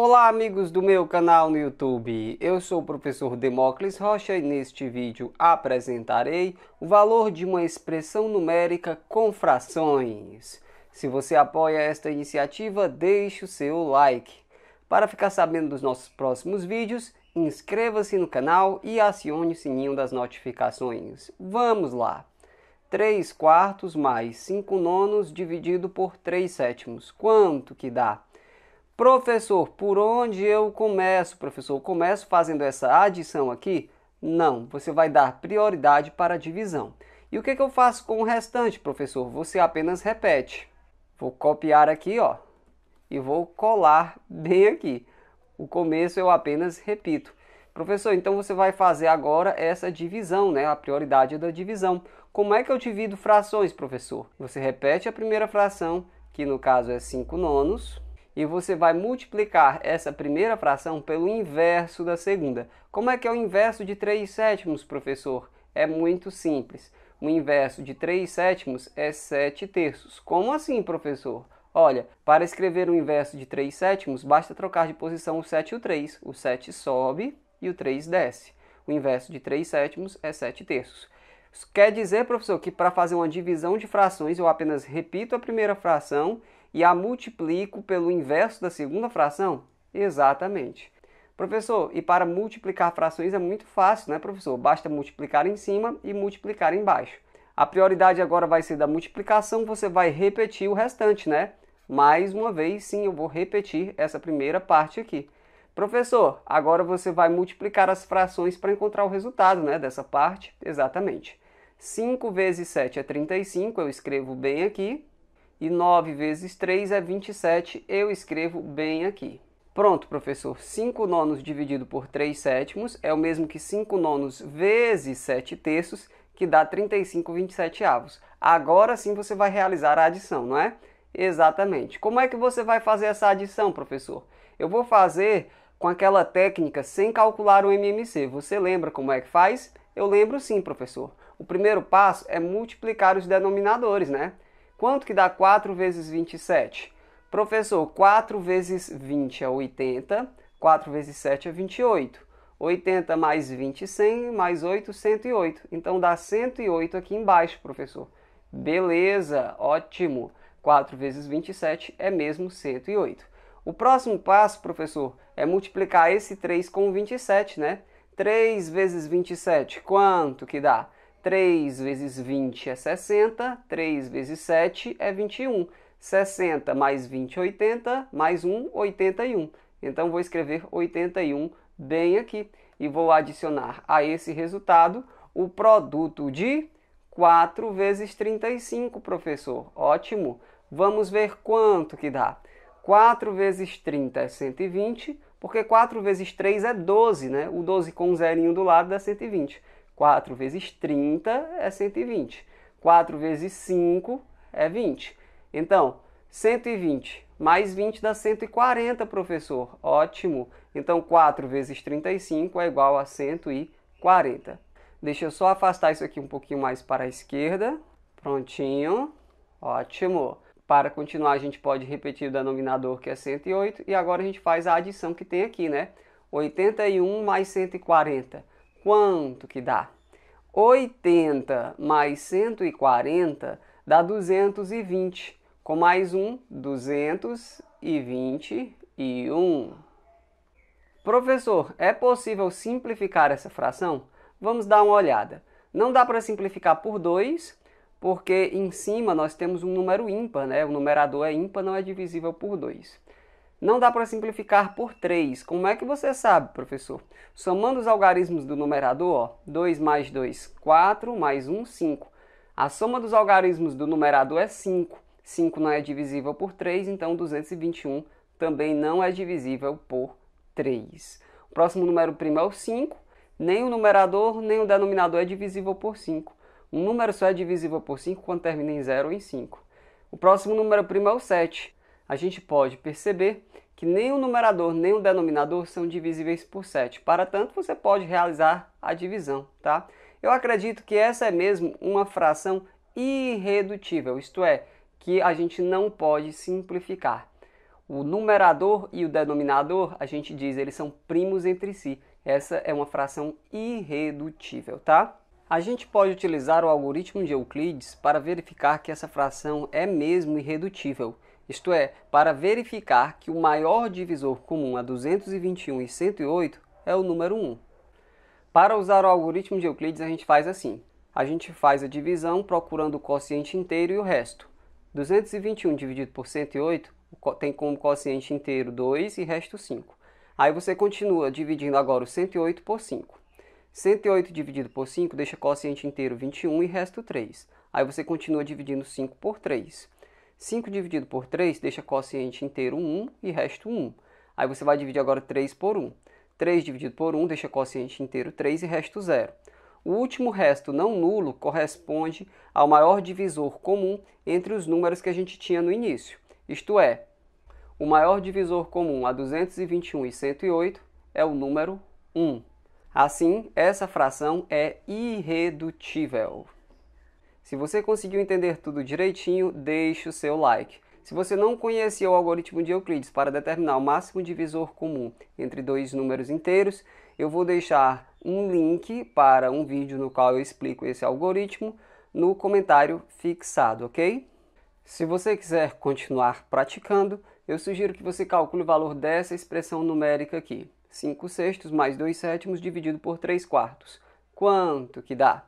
Olá amigos do meu canal no YouTube, eu sou o professor Demócles Rocha e neste vídeo apresentarei o valor de uma expressão numérica com frações. Se você apoia esta iniciativa, deixe o seu like. Para ficar sabendo dos nossos próximos vídeos, inscreva-se no canal e acione o sininho das notificações. Vamos lá! 3 quartos mais 5 nonos dividido por 3 sétimos, quanto que dá? Professor, por onde eu começo? Professor, eu começo fazendo essa adição aqui? Não, você vai dar prioridade para a divisão. E o que, que eu faço com o restante, professor? Você apenas repete. Vou copiar aqui, ó, e vou colar bem aqui. O começo eu apenas repito. Professor, então você vai fazer agora essa divisão, né? A prioridade é da divisão. Como é que eu divido frações, professor? Você repete a primeira fração, que no caso é 5 nonos, e você vai multiplicar essa primeira fração pelo inverso da segunda. Como é que é o inverso de 3 sétimos, professor? É muito simples. O inverso de 3 sétimos é 7 terços. Como assim, professor? Olha, para escrever o inverso de 3 sétimos, basta trocar de posição o 7 e o 3. O 7 sobe e o 3 desce. O inverso de 3 sétimos é 7 terços. Isso quer dizer, professor, que para fazer uma divisão de frações, eu apenas repito a primeira fração e a multiplico pelo inverso da segunda fração? Exatamente. Professor, e para multiplicar frações é muito fácil, né, professor? Basta multiplicar em cima e multiplicar embaixo. A prioridade agora vai ser da multiplicação, você vai repetir o restante, né? Mais uma vez, sim, eu vou repetir essa primeira parte aqui. Professor, agora você vai multiplicar as frações para encontrar o resultado né, dessa parte. Exatamente. 5 vezes 7 é 35, eu escrevo bem aqui e 9 vezes 3 é 27, eu escrevo bem aqui. Pronto, professor, 5 nonos dividido por 3 sétimos é o mesmo que 5 nonos vezes 7 terços, que dá 35 27 avos. Agora sim você vai realizar a adição, não é? Exatamente. Como é que você vai fazer essa adição, professor? Eu vou fazer com aquela técnica sem calcular o MMC. Você lembra como é que faz? Eu lembro sim, professor. O primeiro passo é multiplicar os denominadores, né? Quanto que dá 4 vezes 27? Professor, 4 vezes 20 é 80, 4 vezes 7 é 28. 80 mais 20, 100, mais 8, 108. Então dá 108 aqui embaixo, professor. Beleza, ótimo. 4 vezes 27 é mesmo 108. O próximo passo, professor, é multiplicar esse 3 com 27, né? 3 vezes 27, quanto que dá? 3 vezes 20 é 60, 3 vezes 7 é 21. 60 mais 20, é 80, mais 1, 81. Então, vou escrever 81 bem aqui e vou adicionar a esse resultado o produto de 4 vezes 35, professor. Ótimo! Vamos ver quanto que dá. 4 vezes 30 é 120, porque 4 vezes 3 é 12, né? O 12 com o zerinho do lado dá 120. 4 vezes 30 é 120. 4 vezes 5 é 20. Então, 120 mais 20 dá 140, professor. Ótimo! Então, 4 vezes 35 é igual a 140. Deixa eu só afastar isso aqui um pouquinho mais para a esquerda. Prontinho. Ótimo! Para continuar, a gente pode repetir o denominador, que é 108. E agora a gente faz a adição que tem aqui, né? 81 mais 140 quanto que dá? 80 mais 140 dá 220, com mais um, 221. Professor, é possível simplificar essa fração? Vamos dar uma olhada. Não dá para simplificar por 2, porque em cima nós temos um número ímpar, né? O numerador é ímpar, não é divisível por 2. Não dá para simplificar por 3. Como é que você sabe, professor? Somando os algarismos do numerador, ó, 2 mais 2, 4, mais 1, 5. A soma dos algarismos do numerador é 5. 5 não é divisível por 3, então 221 também não é divisível por 3. O próximo número primo é o 5. Nem o numerador, nem o denominador é divisível por 5. Um número só é divisível por 5 quando termina em 0 ou em 5. O próximo número primo é o 7 a gente pode perceber que nem o numerador nem o denominador são divisíveis por 7. Para tanto, você pode realizar a divisão, tá? Eu acredito que essa é mesmo uma fração irredutível, isto é, que a gente não pode simplificar. O numerador e o denominador, a gente diz, eles são primos entre si. Essa é uma fração irredutível, tá? A gente pode utilizar o algoritmo de Euclides para verificar que essa fração é mesmo irredutível isto é, para verificar que o maior divisor comum a 221 e 108 é o número 1. Para usar o algoritmo de Euclides, a gente faz assim. A gente faz a divisão procurando o quociente inteiro e o resto. 221 dividido por 108 tem como quociente inteiro 2 e resto 5. Aí você continua dividindo agora o 108 por 5. 108 dividido por 5 deixa quociente inteiro 21 e resto 3. Aí você continua dividindo 5 por 3. 5 dividido por 3 deixa quociente inteiro 1 e resto 1. Aí você vai dividir agora 3 por 1. 3 dividido por 1 deixa quociente inteiro 3 e resto 0. O último resto não nulo corresponde ao maior divisor comum entre os números que a gente tinha no início. Isto é, o maior divisor comum a 221 e 108 é o número 1. Assim, essa fração é irredutível. Se você conseguiu entender tudo direitinho, deixe o seu like. Se você não conhecia o algoritmo de Euclides para determinar o máximo divisor comum entre dois números inteiros, eu vou deixar um link para um vídeo no qual eu explico esse algoritmo no comentário fixado, ok? Se você quiser continuar praticando, eu sugiro que você calcule o valor dessa expressão numérica aqui. 5 sextos mais 2 sétimos dividido por 3 quartos. Quanto que dá?